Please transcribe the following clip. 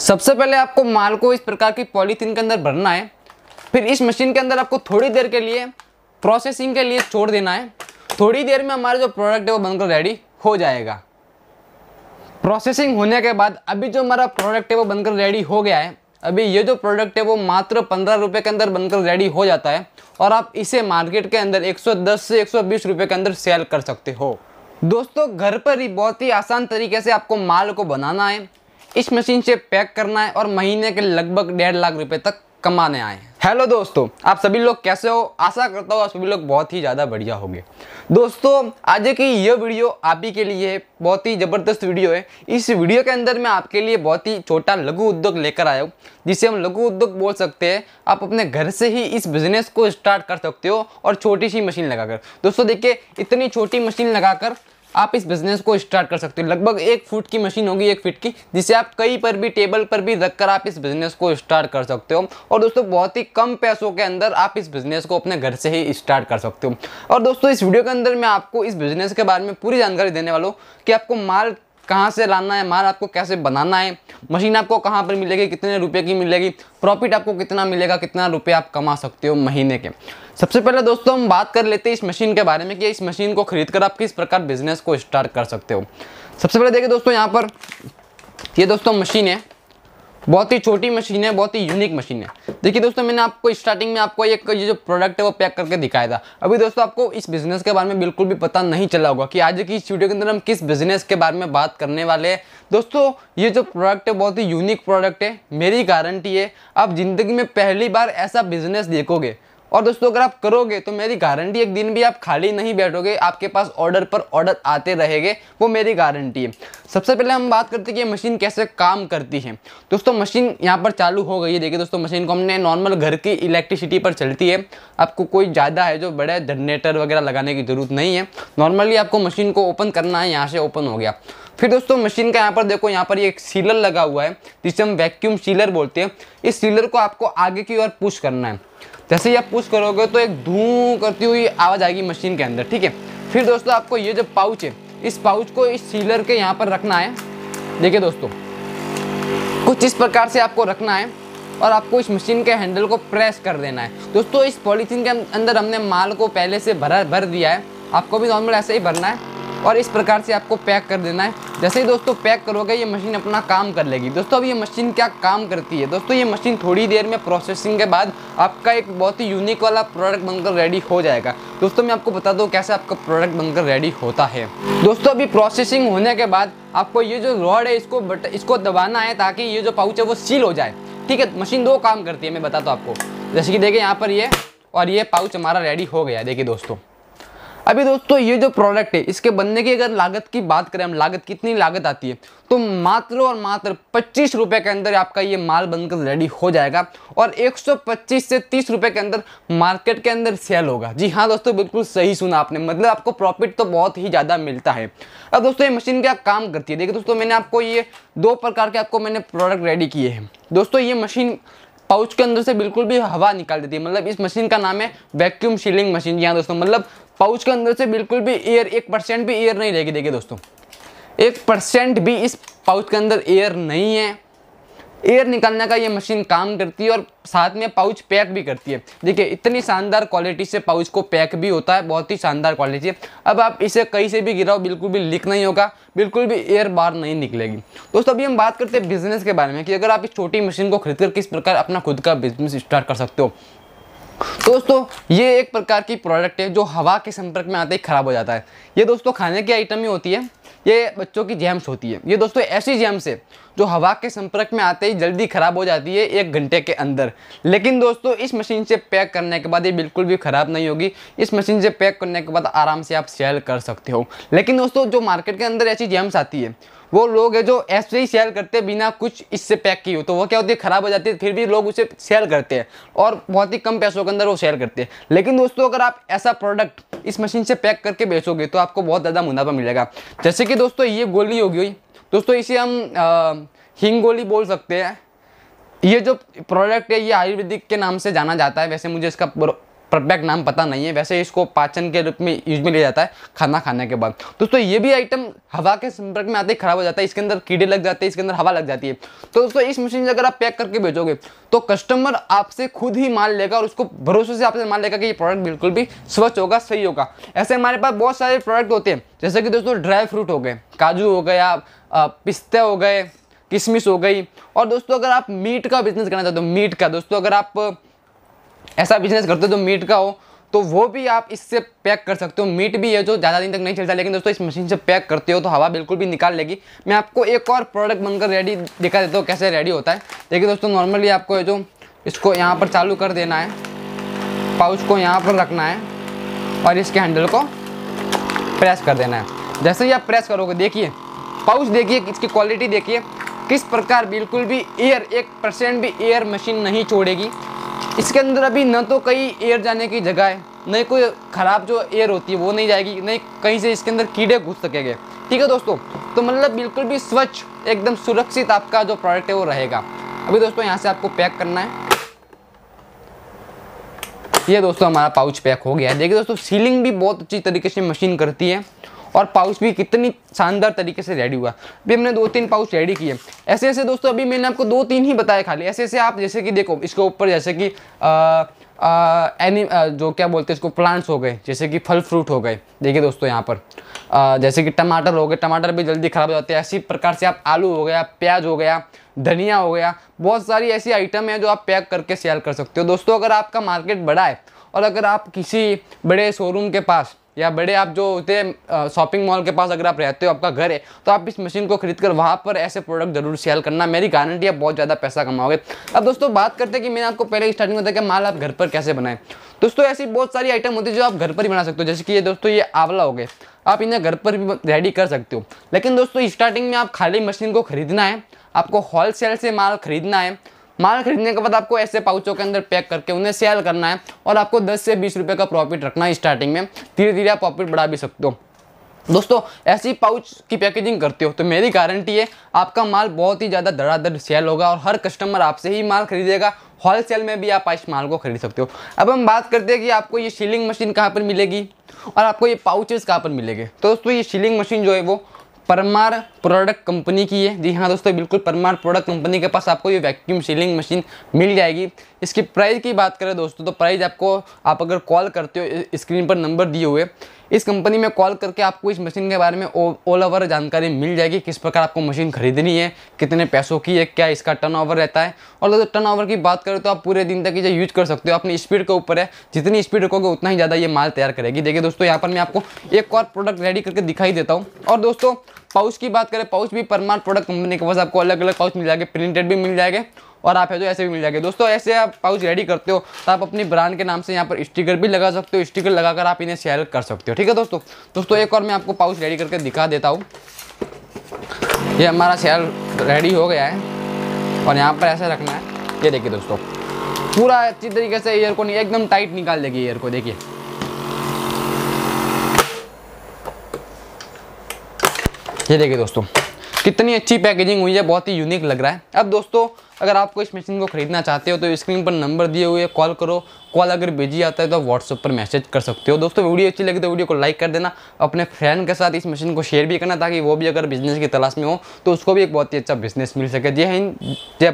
सबसे पहले आपको माल को इस प्रकार की पॉलीथीन के अंदर भरना है फिर इस मशीन के अंदर आपको थोड़ी देर के लिए प्रोसेसिंग के लिए छोड़ देना है थोड़ी देर में हमारा जो प्रोडक्ट है वो बनकर रेडी हो जाएगा प्रोसेसिंग होने के बाद अभी जो हमारा प्रोडक्ट है वो बनकर रेडी हो गया है अभी ये जो प्रोडक्ट है वो मात्र पंद्रह रुपये के अंदर बनकर रेडी हो जाता है और आप इसे मार्केट के अंदर 110 से 120 रुपए के अंदर सेल कर सकते हो दोस्तों घर पर ही बहुत ही आसान तरीके से आपको माल को बनाना है इस मशीन से पैक करना है और महीने के लगभग डेढ़ लाख रुपए तक कमाने आए हैं हेलो दोस्तों आप सभी लोग कैसे हो आशा करता हूँ आप सभी लोग बहुत ही ज़्यादा बढ़िया होंगे दोस्तों आज की यह वीडियो आप ही के लिए है बहुत ही ज़बरदस्त वीडियो है इस वीडियो के अंदर मैं आपके लिए बहुत ही छोटा लघु उद्योग लेकर आया हूँ जिसे हम लघु उद्योग बोल सकते हैं आप अपने घर से ही इस बिज़नेस को स्टार्ट कर सकते हो और छोटी सी मशीन लगाकर दोस्तों देखिए इतनी छोटी मशीन लगाकर आप इस बिजनेस को स्टार्ट कर सकते हो लगभग एक फुट की मशीन होगी एक फिट की जिसे आप कहीं पर भी टेबल पर भी रखकर आप इस बिजनेस को स्टार्ट कर सकते हो और दोस्तों बहुत ही कम पैसों के अंदर आप इस बिजनेस को अपने घर से ही स्टार्ट कर सकते हो और दोस्तों इस वीडियो के अंदर मैं आपको इस बिजनेस के बारे में पूरी जानकारी देने वाला हूँ कि आपको माल कहाँ से लाना है माल आपको कैसे बनाना है मशीन आपको कहाँ पर मिलेगी कितने रुपये की मिलेगी प्रॉफिट आपको कितना मिलेगा कितना रुपये आप कमा सकते हो महीने के सबसे पहले दोस्तों हम बात कर लेते हैं इस मशीन के बारे में कि इस मशीन को खरीद कर आप किस प्रकार बिजनेस को स्टार्ट कर सकते हो सबसे पहले देखिए दोस्तों यहाँ पर ये दोस्तों मशीन है बहुत ही छोटी मशीन है बहुत ही यूनिक मशीन है देखिए दोस्तों मैंने आपको स्टार्टिंग में आपको एक ये जो प्रोडक्ट है वो पैक करके दिखाया था अभी दोस्तों आपको इस बिज़नेस के बारे में बिल्कुल भी पता नहीं चला होगा कि आज की इस वीडियो के अंदर हम किस बिज़नेस के बारे में बात करने वाले हैं दोस्तों ये जो प्रोडक्ट है बहुत ही यूनिक प्रोडक्ट है मेरी गारंटी है आप ज़िंदगी में पहली बार ऐसा बिज़नेस देखोगे और दोस्तों अगर आप करोगे तो मेरी गारंटी एक दिन भी आप खाली नहीं बैठोगे आपके पास ऑर्डर पर ऑर्डर आते रहेंगे वो मेरी गारंटी है सबसे पहले हम बात करते हैं कि मशीन कैसे काम करती है दोस्तों मशीन यहाँ पर चालू हो गई है देखिए दोस्तों मशीन को हमने नॉर्मल घर की इलेक्ट्रिसिटी पर चलती है आपको कोई ज़्यादा है जो बड़े जनरेटर वगैरह लगाने की ज़रूरत नहीं है नॉर्मली आपको मशीन को ओपन करना है यहाँ से ओपन हो गया फिर दोस्तों मशीन का यहाँ पर देखो यहाँ पर ये एक सीलर लगा हुआ है जिसे हम वैक्यूम सीलर बोलते हैं इस सीलर को आपको आगे की ओर पुश करना है जैसे ही आप पुश करोगे तो एक धू करती हुई आवाज़ आएगी मशीन के अंदर ठीक है फिर दोस्तों आपको ये जो पाउच है इस पाउच को इस सीलर के यहाँ पर रखना है देखिए दोस्तों कुछ इस प्रकार से आपको रखना है और आपको इस मशीन के हैंडल को प्रेस कर देना है दोस्तों इस पॉलीथीन के अंदर हमने माल को पहले से भरा भर दिया है आपको भी नॉर्मल ऐसे ही भरना है और इस प्रकार से आपको पैक कर देना है जैसे ही दोस्तों पैक करोगे ये मशीन अपना काम कर लेगी दोस्तों अब ये मशीन क्या काम करती है दोस्तों ये मशीन थोड़ी देर में प्रोसेसिंग के बाद आपका एक बहुत ही यूनिक वाला प्रोडक्ट बनकर रेडी हो जाएगा दोस्तों मैं आपको बता दूँ कैसे आपका प्रोडक्ट बनकर रेडी होता है दोस्तों अभी प्रोसेसिंग होने के बाद आपको ये जो रॉड है इसको बट इसको दबाना है ताकि ये जो पाउच है वो सील हो जाए ठीक है मशीन दो काम करती है मैं बताता हूँ आपको जैसे कि देखिए यहाँ पर ये और ये पाउच हमारा रेडी हो गया देखिए दोस्तों अभी दोस्तों ये जो प्रोडक्ट है इसके बनने की अगर लागत की बात करें हम लागत कितनी लागत आती है तो मात्र और मात्र पच्चीस रुपये के अंदर आपका ये माल बनकर रेडी हो जाएगा और 125 से तीस रुपये के अंदर मार्केट के अंदर सेल होगा जी हाँ दोस्तों बिल्कुल सही सुना आपने मतलब आपको प्रॉफिट तो बहुत ही ज़्यादा मिलता है अब दोस्तों ये मशीन क्या काम करती है देखिए दोस्तों मैंने आपको ये दो प्रकार के आपको मैंने प्रोडक्ट रेडी किए हैं दोस्तों ये मशीन पाउच के अंदर से बिल्कुल भी हवा निकाल देती है मतलब इस मशीन का नाम है वैक्यूम सीलिंग मशीन यहाँ दोस्तों मतलब पाउच के अंदर से बिल्कुल भी एयर एक परसेंट भी एयर नहीं रहेगी देखिए दोस्तों एक परसेंट भी इस पाउच के अंदर एयर नहीं है एयर निकालने का ये मशीन काम करती है और साथ में पाउच पैक भी करती है देखिए इतनी शानदार क्वालिटी से पाउच को पैक भी होता है बहुत ही शानदार क्वालिटी है अब आप इसे कहीं से भी गिराओ बिल्कुल भी लीक नहीं होगा बिल्कुल भी एयर बाहर नहीं निकलेगी दोस्तों अभी हम बात करते हैं बिजनेस के बारे में कि अगर आप इस छोटी मशीन को खरीद कर किस प्रकार अपना खुद का बिजनेस स्टार्ट कर सकते हो दोस्तों ये एक प्रकार की प्रोडक्ट है जो हवा के संपर्क में आते ही ख़राब हो जाता है ये दोस्तों खाने की आइटम ही होती है ये बच्चों की जैम्स होती है ये दोस्तों ऐसी जैम्स है जो हवा के संपर्क में आते ही जल्दी ख़राब हो जाती है एक घंटे के अंदर लेकिन दोस्तों इस मशीन से पैक करने के बाद ये बिल्कुल भी ख़राब नहीं होगी इस मशीन से पैक करने के बाद आराम से आप सेल कर सकते हो लेकिन दोस्तों जो मार्केट के अंदर ऐसी जेम्स आती है वो लोग है जो ऐसे ही सेल करते बिना कुछ इससे पैक की हो तो वो क्या होती है ख़राब हो जाती है फिर भी लोग उसे सेल करते हैं और बहुत ही कम पैसों के अंदर वो सेल करते हैं लेकिन दोस्तों अगर आप ऐसा प्रोडक्ट इस मशीन से पैक करके बेचोगे तो आपको बहुत ज़्यादा मुनाफा मिलेगा जैसे कि दोस्तों ये गोली हो गई दोस्तों इसे हम हिंगोली बोल सकते हैं ये जो प्रोडक्ट है ये आयुर्वेदिक के नाम से जाना जाता है वैसे मुझे इसका परफेक्ट नाम पता नहीं है वैसे इसको पाचन के रूप में यूज में लिया जाता है खाना खाने के बाद दोस्तों ये भी आइटम हवा के संपर्क में आते ही खराब हो जाता है इसके अंदर कीड़े लग जाते हैं इसके अंदर हवा लग जाती है तो दोस्तों इस मशीन से अगर आप पैक करके भेजोगे तो कस्टमर आपसे खुद ही माल लेगा और उसको भरोसे से आपसे माल लेगा कि ये प्रोडक्ट बिल्कुल भी स्वच्छ होगा सही होगा ऐसे हमारे पास बहुत सारे प्रोडक्ट होते हैं जैसे कि दोस्तों ड्राई फ्रूट हो गए काजू हो गया पिस्ते हो गए किशमिश हो गई और दोस्तों अगर आप मीट का बिजनेस करना चाहते हो मीट का दोस्तों अगर आप ऐसा बिजनेस करते हो जो मीट का हो तो वो भी आप इससे पैक कर सकते हो मीट भी है जो ज़्यादा दिन तक नहीं चलता लेकिन दोस्तों इस मशीन से पैक करते हो तो हवा बिल्कुल भी निकाल लेगी मैं आपको एक और प्रोडक्ट बनकर रेडी दिखा देता हूँ कैसे रेडी होता है देखिए दोस्तों नॉर्मली आपको जो इसको यहाँ पर चालू कर देना है पाउच को यहाँ पर रखना है और इसके हैंडल को प्रेस कर देना है जैसे ही आप प्रेस करोगे देखिए पाउच देखिए इसकी क्वालिटी देखिए किस प्रकार बिल्कुल भी एयर एक परसेंट भी एयर मशीन नहीं छोड़ेगी इसके अंदर अभी न तो कहीं एयर जाने की जगह है नहीं कोई ख़राब जो एयर होती है वो नहीं जाएगी नहीं कहीं से इसके अंदर कीड़े घुस सकेंगे ठीक है दोस्तों तो मतलब बिल्कुल भी स्वच्छ एकदम सुरक्षित आपका जो प्रोडक्ट है वो रहेगा अभी दोस्तों यहाँ से आपको पैक करना है ये दोस्तों हमारा पाउच पैक हो गया है देखिए दोस्तों सीलिंग भी बहुत अच्छी तरीके से मशीन करती है और पाउच भी कितनी शानदार तरीके से रेडी हुआ अभी हमने दो तीन पाउच रेडी किए ऐसे ऐसे दोस्तों अभी मैंने आपको दो तीन ही बताया खाली ऐसे ऐसे आप जैसे कि देखो इसके ऊपर जैसे कि एनी जो क्या बोलते हैं इसको प्लांट्स हो गए जैसे कि फल फ्रूट हो गए देखिए दोस्तों यहाँ पर आ, जैसे कि टमाटर हो गए टमाटर भी जल्दी ख़राब हो जाते हैं ऐसी प्रकार से आप आलू हो गया प्याज हो गया धनिया हो गया बहुत सारी ऐसी आइटम है जो आप पैक करके सेल कर सकते हो दोस्तों अगर आपका मार्केट बड़ा है और अगर आप किसी बड़े शोरूम के पास या बड़े आप जो होते हैं शॉपिंग मॉल के पास अगर आप रहते हो आपका घर है तो आप इस मशीन को खरीद कर वहाँ पर ऐसे प्रोडक्ट जरूर सेल करना मेरी गारंटी है बहुत ज़्यादा पैसा कमाओगे अब दोस्तों बात करते हैं कि मैंने आपको पहले स्टार्टिंग में कि माल आप घर पर कैसे बनाए दोस्तों ऐसी बहुत सारी आइटम होती है जो आप घर पर ही बना सकते हो जैसे कि ये दोस्तों ये आंवला हो गए आप इन्हें घर पर भी रेडी कर सकते हो लेकिन दोस्तों स्टार्टिंग में आप खाली मशीन को खरीदना है आपको होल से माल खरीदना है माल खरीदने के बाद आपको ऐसे पाउचों के अंदर पैक करके उन्हें सेल करना है और आपको दस से बीस रुपये का प्रॉफिट रखना है स्टार्टिंग में धीरे धीरे आप प्रॉफिट बढ़ा भी सकते हो दोस्तों ऐसी पाउच की पैकेजिंग करते हो तो मेरी गारंटी है आपका माल बहुत ही ज़्यादा धड़ाधड़ सेल होगा और हर कस्टमर आपसे ही माल खरीदेगा होल सेल में भी आप इस माल को खरीद सकते हो अब हम बात करते हैं कि आपको ये सीलिंग मशीन कहाँ पर मिलेगी और आपको ये पाउचेस कहाँ पर मिलेंगे तो दोस्तों ये सीलिंग मशीन जो है वो परमार प्रोडक्ट कंपनी की है जी हाँ दोस्तों बिल्कुल परमार प्रोडक्ट कंपनी के पास आपको ये वैक्यूम सीलिंग मशीन मिल जाएगी इसकी प्राइस की बात करें दोस्तों तो प्राइस आपको आप अगर कॉल करते हो स्क्रीन पर नंबर दिए हुए इस कंपनी में कॉल करके आपको इस मशीन के बारे में ऑल ओवर जानकारी मिल जाएगी किस प्रकार आपको मशीन खरीदनी है कितने पैसों की है क्या इसका टर्न ओवर रहता है और दोस्तों टर्न ओवर की बात करें तो आप पूरे दिन तक इसे यूज कर सकते हो अपनी स्पीड के ऊपर है जितनी स्पीड रखोगे उतना ही ज़्यादा ये माल तैयार करेगी देखिए दोस्तों यहाँ पर मैं आपको एक और प्रोडक्ट रेडी करके दिखाई देता हूँ और दोस्तों पाउच की बात करें पाउच भी परमान प्रोडक्ट कंपनी के पास आपको अलग अलग पाउच मिल जाएंगे प्रिंटेड भी मिल जाएंगे और आप है तो ऐसे भी मिल जाएंगे दोस्तों ऐसे आप पाउच रेडी करते हो तो आप अपनी ब्रांड के नाम से यहाँ पर स्टिकर भी लगा सकते हो स्टिकर लगाकर आप इन्हें सेल कर सकते हो ठीक है दोस्तों दोस्तों एक और मैं आपको पाउच रेडी करके दिखा देता हूँ ये हमारा सेल रेडी हो गया है और यहाँ पर ऐसे रखना है ये देखिए दोस्तों पूरा अच्छी तरीके से एयर को नहीं एकदम टाइट निकाल देगी एयर को देखिए ये देखिए दोस्तों कितनी अच्छी पैकेजिंग हुई है बहुत ही यूनिक लग रहा है अब दोस्तों अगर आपको इस मशीन को खरीदना चाहते हो तो स्क्रीन पर नंबर दिए हुए कॉल करो कॉल अगर बिजी आता है तो व्हाट्सअप पर मैसेज कर सकते हो दोस्तों वीडियो अच्छी लगी तो वीडियो को लाइक कर देना अपने फ्रेंड के साथ इस मशीन को शेयर भी करना ताकि वो भी अगर बिजनेस की तलाश में हो तो उसको भी एक बहुत ही अच्छा बिजनेस मिल सके जय हिंद जय